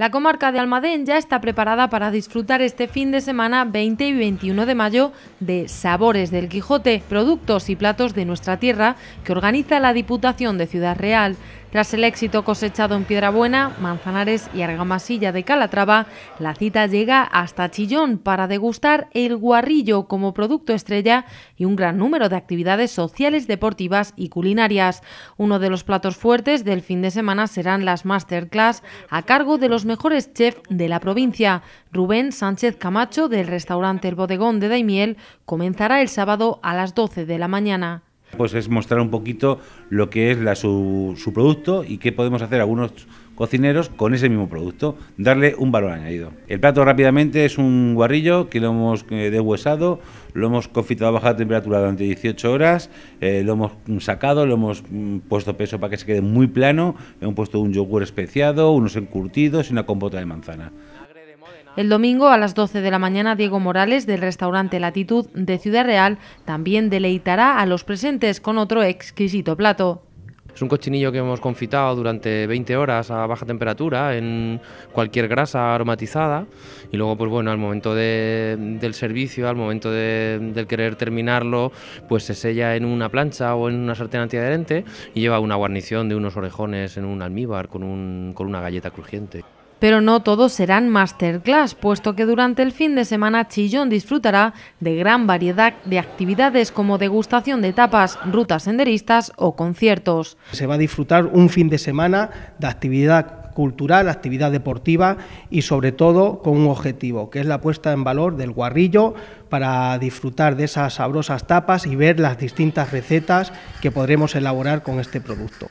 La comarca de Almadén ya está preparada para disfrutar este fin de semana 20 y 21 de mayo de Sabores del Quijote, productos y platos de nuestra tierra que organiza la Diputación de Ciudad Real. Tras el éxito cosechado en Piedrabuena, Manzanares y Argamasilla de Calatrava, la cita llega hasta Chillón para degustar el guarrillo como producto estrella y un gran número de actividades sociales, deportivas y culinarias. Uno de los platos fuertes del fin de semana serán las masterclass a cargo de los mejores chefs de la provincia. Rubén Sánchez Camacho del restaurante El Bodegón de Daimiel comenzará el sábado a las 12 de la mañana. Pues es mostrar un poquito lo que es la, su, producto y qué podemos hacer algunos cocineros con ese mismo producto, darle un valor añadido. El plato rápidamente es un guarrillo que lo hemos eh, deshuesado, lo hemos confitado a baja temperatura durante 18 horas, eh, lo hemos sacado, lo hemos mm, puesto peso para que se quede muy plano, hemos puesto un yogur especiado, unos encurtidos y una compota de manzana. El domingo a las 12 de la mañana, Diego Morales, del restaurante Latitud de Ciudad Real, también deleitará a los presentes con otro exquisito plato. Es un cochinillo que hemos confitado durante 20 horas a baja temperatura en cualquier grasa aromatizada y luego pues bueno, al momento del servicio, al momento de, del querer terminarlo, pues se sella en una plancha o en una sartén antiadherente y lleva una guarnición de unos orejones en un almíbar con, un, con una galleta crujiente. Pero no todos serán masterclass, puesto que durante el fin de semana Chillón disfrutará de gran variedad de actividades como degustación de tapas, rutas senderistas o conciertos. Se va a disfrutar un fin de semana de actividad cultural, actividad deportiva y sobre todo con un objetivo, que es la puesta en valor del guarrillo para disfrutar de esas sabrosas tapas y ver las distintas recetas que podremos elaborar con este producto.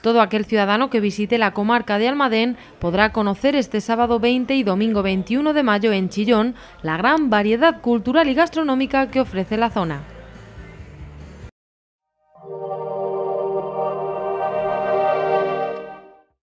Todo aquel ciudadano que visite la comarca de Almadén podrá conocer este sábado 20 y domingo 21 de mayo en Chillón la gran variedad cultural y gastronómica que ofrece la zona.